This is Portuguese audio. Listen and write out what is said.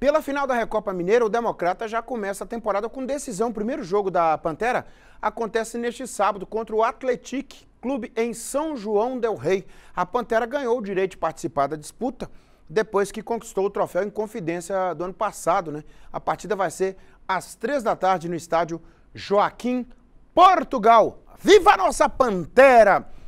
Pela final da Recopa Mineira, o Democrata já começa a temporada com decisão. O primeiro jogo da Pantera acontece neste sábado contra o Atletic Clube em São João del Rei. A Pantera ganhou o direito de participar da disputa depois que conquistou o troféu em Confidência do ano passado. Né? A partida vai ser às três da tarde no estádio Joaquim Portugal. Viva a nossa Pantera!